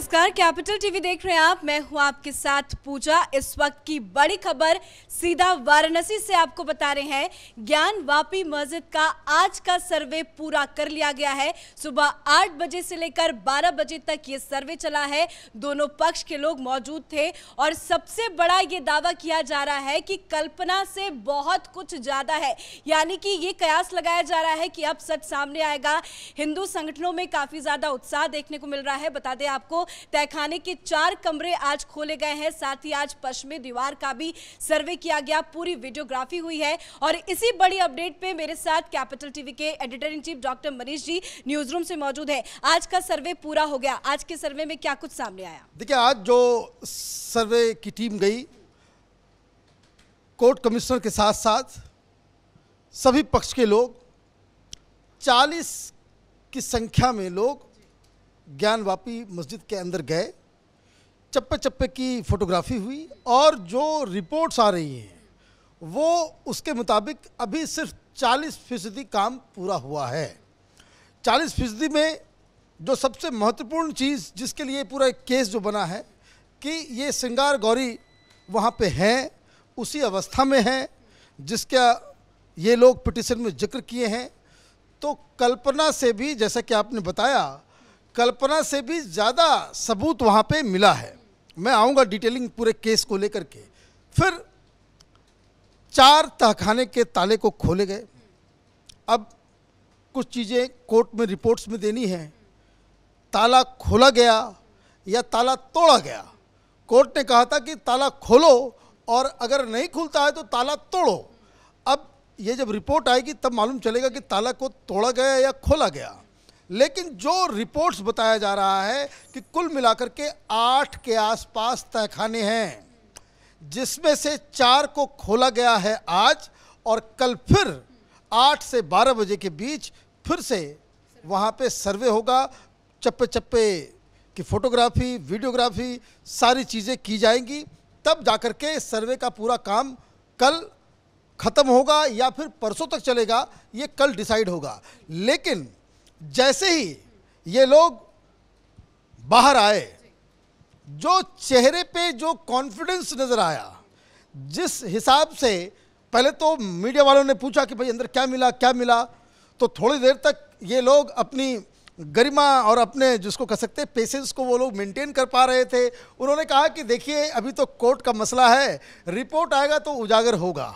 नमस्कार capital TV देख रहे हैं आप मैं हूं आपके साथ पूजा इस वक्त की बड़ी खबर सीधा वाराणसी से आपको बता रहे हैं ज्ञान वापी मस्जिद का आज का सर्वे पूरा कर लिया गया है सुबह 8 बजे से लेकर 12 बजे तक ये सर्वे चला है दोनों पक्ष के लोग मौजूद थे और सबसे बड़ा ये दावा किया जा रहा है कि कल्पना से बहुत कुछ ज़्यादा है यानी कि ये कयास लगाया जा रहा है कि अब सच सामने आएगा हिंदू संगठनों में काफ़ी ज़्यादा उत्साह देखने को मिल रहा है बता दें आपको तहखाने के चार कमरे आज खोले गए हैं साथ ही आज पश्चिमी दीवार का भी सर्वे किया गया पूरी वीडियोग्राफी हुई है और इसी बड़ी अपडेट पे मेरे साथ कैपिटल टीवी के editor in chief doctor Manish ji news room से मौजूद है आज का सर्वे पूरा हो गया आज के सर्वे में क्या कुछ सामने आया देखिए आज जो सर्वे की टीम गई कोर्ट कमिश्नर के साथ साथ सभी पक्ष के लोग 40 की संख्या में लोग ज्ञान वापी मस्जिद के अंदर गए चप्पे चप्पे की फ़ोटोग्राफी हुई और जो रिपोर्ट्स आ रही हैं वो उसके मुताबिक अभी सिर्फ 40 फीसदी काम पूरा हुआ है 40 फीसदी में जो सबसे महत्वपूर्ण चीज़ जिसके लिए पूरा एक केस जो बना है कि ये श्रृंगार गौरी वहाँ पे हैं उसी अवस्था में हैं जिसका ये लोग पिटिशन में जिक्र किए हैं तो कल्पना से भी जैसा कि आपने बताया कल्पना से भी ज़्यादा सबूत वहाँ पे मिला है मैं आऊँगा डिटेलिंग पूरे केस को लेकर के फिर चार तहखाने के ताले को खोले गए अब कुछ चीज़ें कोर्ट में रिपोर्ट्स में देनी है ताला खोला गया या ताला तोड़ा गया कोर्ट ने कहा था कि ताला खोलो और अगर नहीं खुलता है तो ताला तोड़ो अब ये जब रिपोर्ट आएगी तब मालूम चलेगा कि ताला को तोड़ा गया या खोला गया लेकिन जो रिपोर्ट्स बताया जा रहा है कि कुल मिलाकर के आठ के आसपास तहखाने हैं जिसमें से चार को खोला गया है आज और कल फिर आठ से बारह बजे के बीच फिर से वहाँ पे सर्वे होगा चप्पे चप्पे की फ़ोटोग्राफी वीडियोग्राफी सारी चीज़ें की जाएंगी तब जाकर के सर्वे का पूरा काम कल ख़त्म होगा या फिर परसों तक चलेगा ये कल डिसाइड होगा लेकिन जैसे ही ये लोग बाहर आए जो चेहरे पे जो कॉन्फिडेंस नज़र आया जिस हिसाब से पहले तो मीडिया वालों ने पूछा कि भाई अंदर क्या मिला क्या मिला तो थोड़ी देर तक ये लोग अपनी गरिमा और अपने जिसको कह सकते हैं पेशेंस को वो लोग मेंटेन कर पा रहे थे उन्होंने कहा कि देखिए अभी तो कोर्ट का मसला है रिपोर्ट आएगा तो उजागर होगा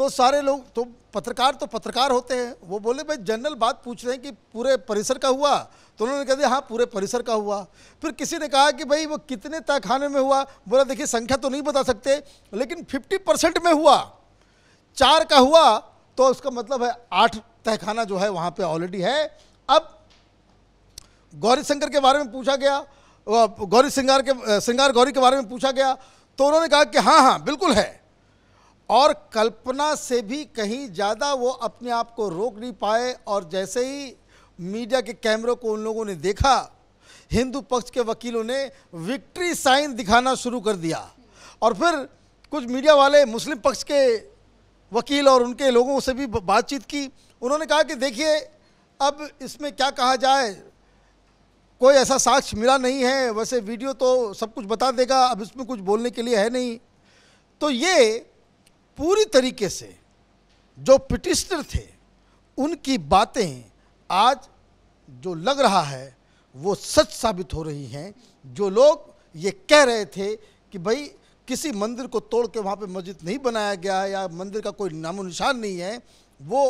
तो सारे लोग तो पत्रकार तो पत्रकार होते हैं वो बोले भाई जनरल बात पूछ रहे हैं कि पूरे परिसर का हुआ तो उन्होंने कह दिया हाँ पूरे परिसर का हुआ फिर किसी ने कहा कि भाई वो कितने तहखाने में हुआ बोला देखिए संख्या तो नहीं बता सकते लेकिन फिफ्टी परसेंट में हुआ चार का हुआ तो उसका मतलब है आठ तहखाना जो है वहाँ पर ऑलरेडी है अब गौरी शंकर के बारे में पूछा गया गौरी श्रृंगार के श्रृंगार गौरी के बारे में पूछा गया तो उन्होंने कहा कि हाँ हाँ बिल्कुल है और कल्पना से भी कहीं ज़्यादा वो अपने आप को रोक नहीं पाए और जैसे ही मीडिया के कैमरों को उन लोगों ने देखा हिंदू पक्ष के वकीलों ने विक्ट्री साइन दिखाना शुरू कर दिया और फिर कुछ मीडिया वाले मुस्लिम पक्ष के वकील और उनके लोगों से भी बातचीत की उन्होंने कहा कि देखिए अब इसमें क्या कहा जाए कोई ऐसा साक्ष्य मिला नहीं है वैसे वीडियो तो सब कुछ बता देगा अब इसमें कुछ बोलने के लिए है नहीं तो ये पूरी तरीके से जो पिटिस्टर थे उनकी बातें आज जो लग रहा है वो सच साबित हो रही हैं जो लोग ये कह रहे थे कि भाई किसी मंदिर को तोड़ के वहाँ पे मस्जिद नहीं बनाया गया है या मंदिर का कोई नामो निशान नहीं है वो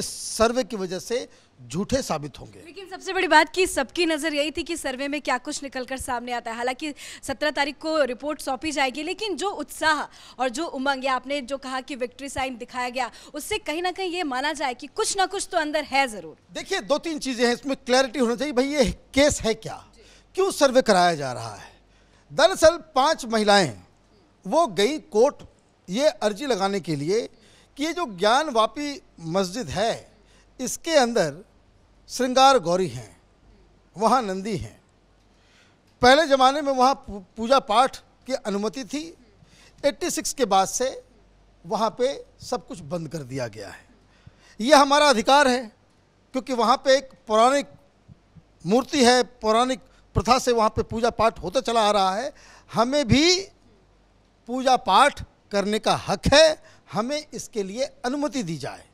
इस सर्वे की वजह से झूठे साबित होंगे लेकिन सबसे बड़ी बात कि सबकी नज़र यही थी कि सर्वे में क्या कुछ निकलकर सामने आता है हालांकि 17 तारीख को रिपोर्ट सौंपी जाएगी लेकिन जो उत्साह और जो उमंग या आपने जो कहा कि विक्ट्री साइन दिखाया गया उससे कहीं ना कहीं ये माना जाए कि कुछ ना कुछ तो अंदर है ज़रूर देखिए दो तीन चीज़ें हैं इसमें क्लैरिटी होना चाहिए भाई ये केस है क्या क्यों सर्वे कराया जा रहा है दरअसल पांच महिलाएं वो गई कोर्ट ये अर्जी लगाने के लिए कि ये जो ज्ञानवापी मस्जिद है इसके अंदर श्रृंगार गौरी हैं वहाँ नंदी हैं पहले ज़माने में वहाँ पूजा पाठ की अनुमति थी 86 के बाद से वहाँ पे सब कुछ बंद कर दिया गया है ये हमारा अधिकार है क्योंकि वहाँ पे एक पौराणिक मूर्ति है पौराणिक प्रथा से वहाँ पे पूजा पाठ होता चला आ रहा है हमें भी पूजा पाठ करने का हक है हमें इसके लिए अनुमति दी जाए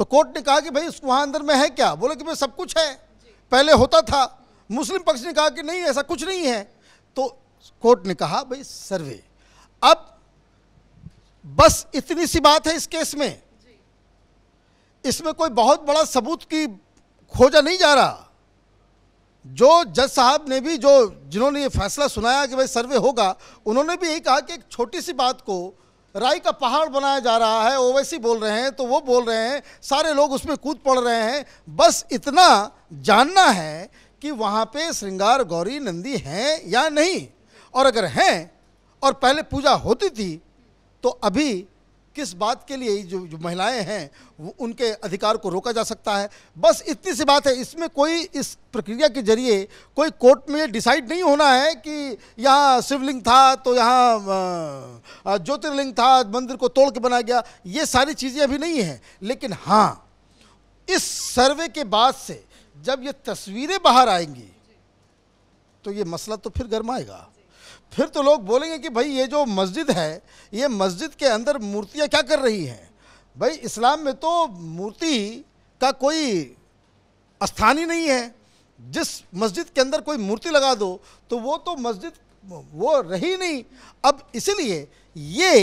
तो कोर्ट ने कहा कि भाई वहाँ अंदर में है क्या बोले कि भाई सब कुछ है पहले होता था मुस्लिम पक्ष ने कहा कि नहीं ऐसा कुछ नहीं है तो कोर्ट ने कहा भाई सर्वे अब बस इतनी सी बात है इस केस में इसमें कोई बहुत बड़ा सबूत की खोजा नहीं जा रहा जो जज साहब ने भी जो जिन्होंने ये फैसला सुनाया कि भाई सर्वे होगा उन्होंने भी यही कहा कि एक छोटी सी बात को राई का पहाड़ बनाया जा रहा है ओवैसी बोल रहे हैं तो वो बोल रहे हैं सारे लोग उसमें कूद पड़ रहे हैं बस इतना जानना है कि वहाँ पे श्रृंगार गौरी नंदी हैं या नहीं और अगर हैं और पहले पूजा होती थी तो अभी किस बात के लिए जो जो महिलाएं हैं वो उनके अधिकार को रोका जा सकता है बस इतनी सी बात है इसमें कोई इस प्रक्रिया के जरिए कोई कोर्ट में डिसाइड नहीं होना है कि यहाँ शिवलिंग था तो यहाँ ज्योतिर्लिंग था मंदिर को तोड़ के बनाया गया ये सारी चीज़ें अभी नहीं हैं लेकिन हाँ इस सर्वे के बाद से जब ये तस्वीरें बाहर आएंगी तो ये मसला तो फिर गर्माएगा फिर तो लोग बोलेंगे कि भाई ये जो मस्जिद है ये मस्जिद के अंदर मूर्तियाँ क्या कर रही हैं भाई इस्लाम में तो मूर्ति का कोई स्थान ही नहीं है जिस मस्जिद के अंदर कोई मूर्ति लगा दो तो वो तो मस्जिद वो रही नहीं अब इसलिए ये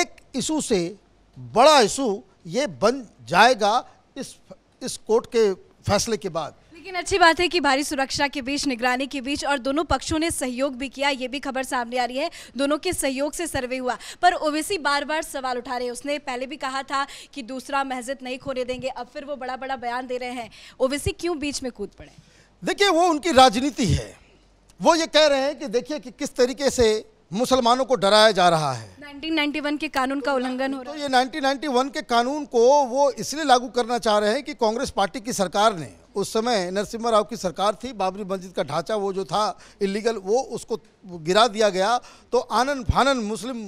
एक इशू से बड़ा इशू ये बन जाएगा इस इस कोर्ट के फैसले के बाद लेकिन अच्छी बात है कि भारी सुरक्षा के बीच निगरानी के बीच और दोनों पक्षों ने सहयोग भी किया ये भी खबर सामने आ रही है दोनों के सहयोग से सर्वे हुआ पर ओवैसी बार बार सवाल उठा रहे हैं उसने पहले भी कहा था कि दूसरा मस्जिद नहीं खोने देंगे अब फिर वो बड़ा बड़ा बयान दे रहे हैं ओवैसी क्यों बीच में कूद पड़े देखिए वो उनकी राजनीति है वो ये कह रहे हैं कि देखिए कि किस तरीके से मुसलमानों को डराया जा रहा है 1991 के कानून का उल्लंघन हो तो रहा है तो ये 1991 के कानून को वो इसलिए लागू करना चाह रहे हैं कि कांग्रेस पार्टी की सरकार ने उस समय नरसिम्हा राव की सरकार थी बाबरी मस्जिद का ढांचा वो जो था इलीगल वो उसको गिरा दिया गया तो आनन फानन मुस्लिम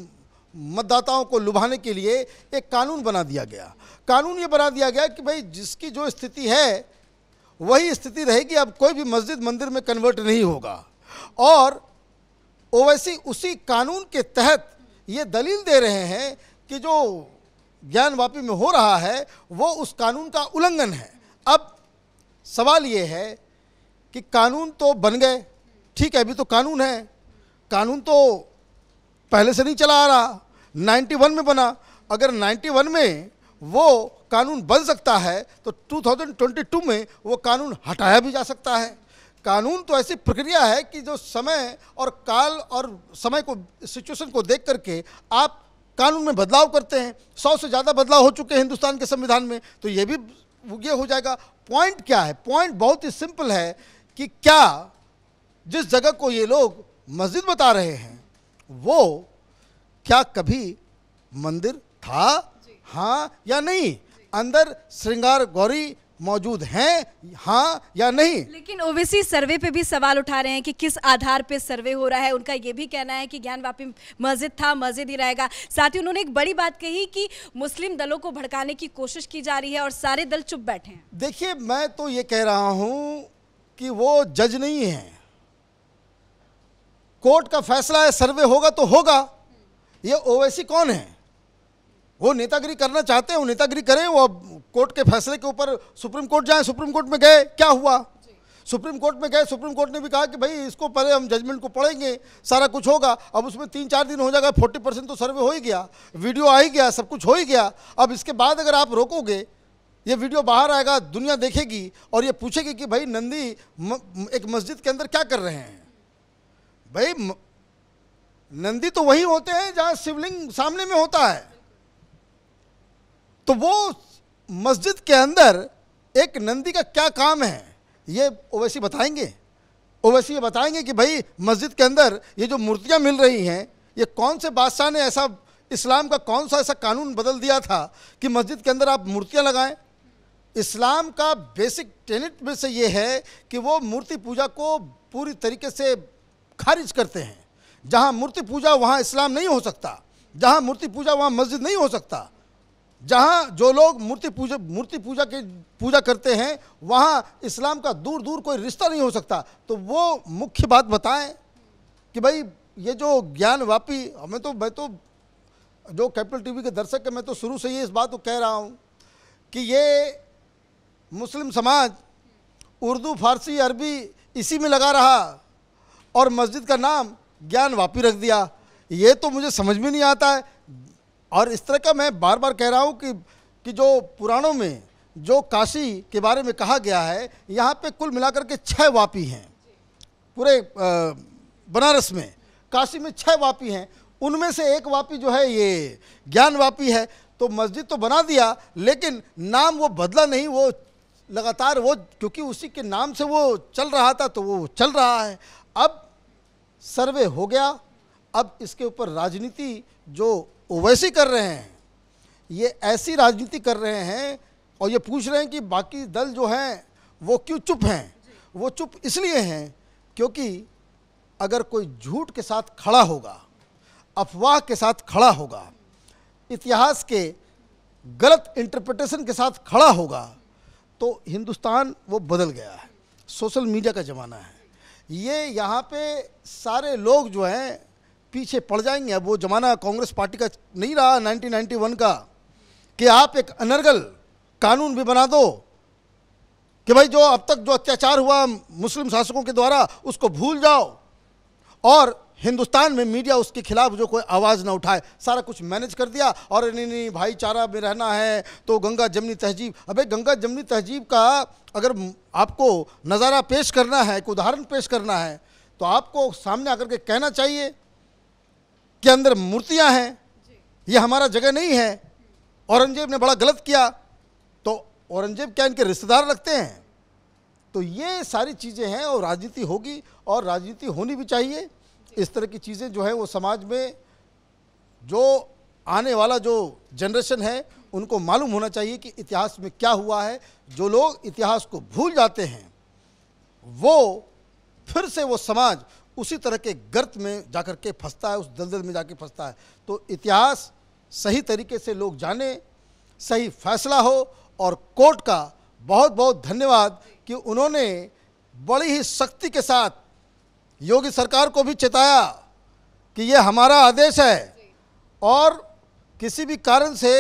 मतदाताओं को लुभाने के लिए एक कानून बना दिया गया कानून ये बना दिया गया कि भाई जिसकी जो स्थिति है वही स्थिति रहेगी अब कोई भी मस्जिद मंदिर में कन्वर्ट नहीं होगा और ओवैसी उसी कानून के तहत ये दलील दे रहे हैं कि जो ज्ञानवापी में हो रहा है वो उस कानून का उल्लंघन है अब सवाल ये है कि कानून तो बन गए ठीक है अभी तो कानून है कानून तो पहले से नहीं चला आ रहा 91 में बना अगर 91 में वो कानून बन सकता है तो 2022 में वो कानून हटाया भी जा सकता है कानून तो ऐसी प्रक्रिया है कि जो समय और काल और समय को सिचुएशन को देख करके आप कानून में बदलाव करते हैं सौ से ज़्यादा बदलाव हो चुके हैं हिंदुस्तान के संविधान में तो ये भी ये हो जाएगा पॉइंट क्या है पॉइंट बहुत ही सिंपल है कि क्या जिस जगह को ये लोग मस्जिद बता रहे हैं वो क्या कभी मंदिर था हाँ या नहीं अंदर श्रृंगार गौरी मौजूद हैं हाँ या नहीं लेकिन ओबीसी सर्वे पे भी सवाल उठा रहे हैं कि किस आधार पे सर्वे हो रहा है उनका ये भी कहना है कि ज्ञान वापी मस्जिद था मस्जिद ही रहेगा साथ ही उन्होंने एक बड़ी बात कही कि मुस्लिम दलों को भड़काने की कोशिश की जा रही है और सारे दल चुप बैठे हैं देखिए मैं तो ये कह रहा हूँ कि वो जज नहीं है कोर्ट का फैसला है सर्वे होगा तो होगा ये ओवैसी कौन है वो नेतागिरी करना चाहते हैं वो नेतागिरी करें वो कोर्ट के फैसले के ऊपर सुप्रीम कोर्ट जाए सुप्रीम कोर्ट में गए क्या हुआ सुप्रीम कोर्ट में गए सुप्रीम कोर्ट ने भी कहा कि भाई इसको पहले हम जजमेंट को पढ़ेंगे सारा कुछ होगा अब उसमें तीन चार दिन हो जाएगा फोर्टी परसेंट तो सर्वे हो ही गया वीडियो आ ही गया सब कुछ हो ही गया अब इसके बाद अगर आप रोकोगे ये वीडियो बाहर आएगा दुनिया देखेगी और ये पूछेगी कि भाई नंदी म, एक मस्जिद के अंदर क्या कर रहे हैं भाई म, नंदी तो वही होते हैं जहाँ शिवलिंग सामने में होता है तो वो मस्जिद के अंदर एक नंदी का क्या काम है ये ओवैसी बताएंगे ओवैसी ये बताएंगे कि भाई मस्जिद के अंदर ये जो मूर्तियाँ मिल रही हैं ये कौन से बादशाह ने ऐसा इस्लाम का कौन सा ऐसा कानून बदल दिया था कि मस्जिद के अंदर आप मूर्तियाँ लगाएं इस्लाम का बेसिक टेनेट में से ये है कि वो मूर्ति पूजा को पूरी तरीके से खारिज करते हैं जहाँ मूर्ति पूजा वहाँ इस्लाम नहीं हो सकता जहाँ मूर्ति पूजा वहाँ मस्जिद नहीं हो सकता जहाँ जो लोग मूर्ति पूजा मूर्ति पूजा के पूजा करते हैं वहाँ इस्लाम का दूर दूर कोई रिश्ता नहीं हो सकता तो वो मुख्य बात बताएं कि भाई ये जो ज्ञान वापी हमें तो मैं तो जो कैपिटल टीवी के दर्शक हैं मैं तो शुरू से ही इस बात को कह रहा हूँ कि ये मुस्लिम समाज उर्दू फारसी अरबी इसी में लगा रहा और मस्जिद का नाम ज्ञान वापी रख दिया ये तो मुझे समझ में नहीं आता है और इस तरह का मैं बार बार कह रहा हूँ कि कि जो पुराणों में जो काशी के बारे में कहा गया है यहाँ पे कुल मिलाकर के छः वापी हैं पूरे बनारस में काशी में छः वापी हैं उनमें से एक वापी जो है ये ज्ञान वापी है तो मस्जिद तो बना दिया लेकिन नाम वो बदला नहीं वो लगातार वो क्योंकि उसी के नाम से वो चल रहा था तो वो चल रहा है अब सर्वे हो गया अब इसके ऊपर राजनीति जो वो वैसी कर रहे हैं ये ऐसी राजनीति कर रहे हैं और ये पूछ रहे हैं कि बाकी दल जो हैं वो क्यों चुप हैं वो चुप इसलिए हैं क्योंकि अगर कोई झूठ के साथ खड़ा होगा अफवाह के साथ खड़ा होगा इतिहास के गलत इंटरप्रिटेशन के साथ खड़ा होगा तो हिंदुस्तान वो बदल गया है सोशल मीडिया का ज़माना है ये यहाँ पे सारे लोग जो हैं पीछे पड़ जाएंगे अब वो ज़माना कांग्रेस पार्टी का नहीं रहा 1991 का कि आप एक अनर्गल कानून भी बना दो कि भाई जो अब तक जो अत्याचार हुआ मुस्लिम शासकों के द्वारा उसको भूल जाओ और हिंदुस्तान में मीडिया उसके खिलाफ जो कोई आवाज़ ना उठाए सारा कुछ मैनेज कर दिया और नहीं नहीं भाईचारा में रहना है तो गंगा जमनी तहजीब अबे गंगा जमनी तहजीब का अगर आपको नज़ारा पेश करना है एक उदाहरण पेश करना है तो आपको सामने आकर के कहना चाहिए के अंदर मूर्तियां हैं ये हमारा जगह नहीं है औरंगजेब ने बड़ा गलत किया तो औरंगजेब क्या इनके रिश्तेदार लगते हैं तो ये सारी चीज़ें हैं और राजनीति होगी और राजनीति होनी भी चाहिए इस तरह की चीज़ें जो है वो समाज में जो आने वाला जो जनरेशन है उनको मालूम होना चाहिए कि इतिहास में क्या हुआ है जो लोग इतिहास को भूल जाते हैं वो फिर से वो समाज उसी तरह के गर्त में जाकर के फंसता है उस दलदल में जाके फंसता है तो इतिहास सही तरीके से लोग जाने सही फैसला हो और कोर्ट का बहुत बहुत धन्यवाद कि उन्होंने बड़ी ही सख्ती के साथ योगी सरकार को भी चेताया कि ये हमारा आदेश है और किसी भी कारण से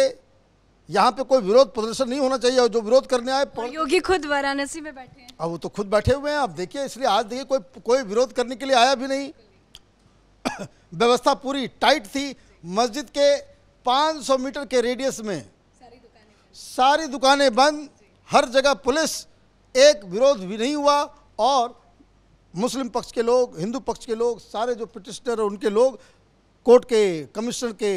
यहाँ पे कोई विरोध प्रदर्शन नहीं होना चाहिए और जो विरोध करने आए पर... योगी खुद वाराणसी में बैठे हैं अब वो तो खुद बैठे हुए हैं आप देखिए इसलिए आज देखिए कोई कोई विरोध करने के लिए आया भी नहीं व्यवस्था पूरी टाइट थी मस्जिद के 500 मीटर के रेडियस में सारी दुकानें बंद हर जगह पुलिस एक विरोध भी नहीं हुआ और मुस्लिम पक्ष के लोग हिंदू पक्ष के लोग सारे जो पिटिशनर उनके लोग कोर्ट के कमिश्नर के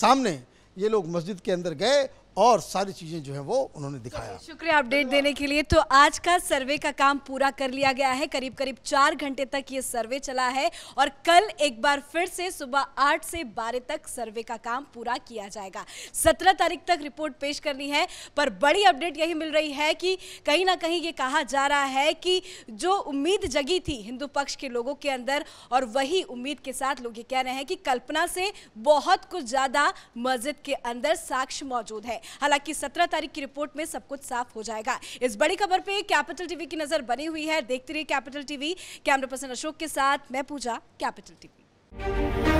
सामने ये लोग मस्जिद के अंदर गए और सारी चीज़ें जो है वो उन्होंने दिखाया शुक्रिया अपडेट देने के लिए तो आज का सर्वे का काम पूरा कर लिया गया है करीब करीब चार घंटे तक ये सर्वे चला है और कल एक बार फिर से सुबह आठ से बारह तक सर्वे का काम पूरा किया जाएगा सत्रह तारीख तक रिपोर्ट पेश करनी है पर बड़ी अपडेट यही मिल रही है कि कहीं ना कहीं ये कहा जा रहा है कि जो उम्मीद जगी थी हिंदू पक्ष के लोगों के अंदर और वही उम्मीद के साथ लोग ये कह रहे हैं कि कल्पना से बहुत कुछ ज़्यादा मस्जिद के अंदर साक्ष्य मौजूद है हालांकि सत्रह तारीख की रिपोर्ट में सब कुछ साफ हो जाएगा इस बड़ी खबर पर कैपिटल टीवी की नजर बनी हुई है देखते रहिए capital TV camera person Ashok के साथ मैं पूजा कैपिटल टीवी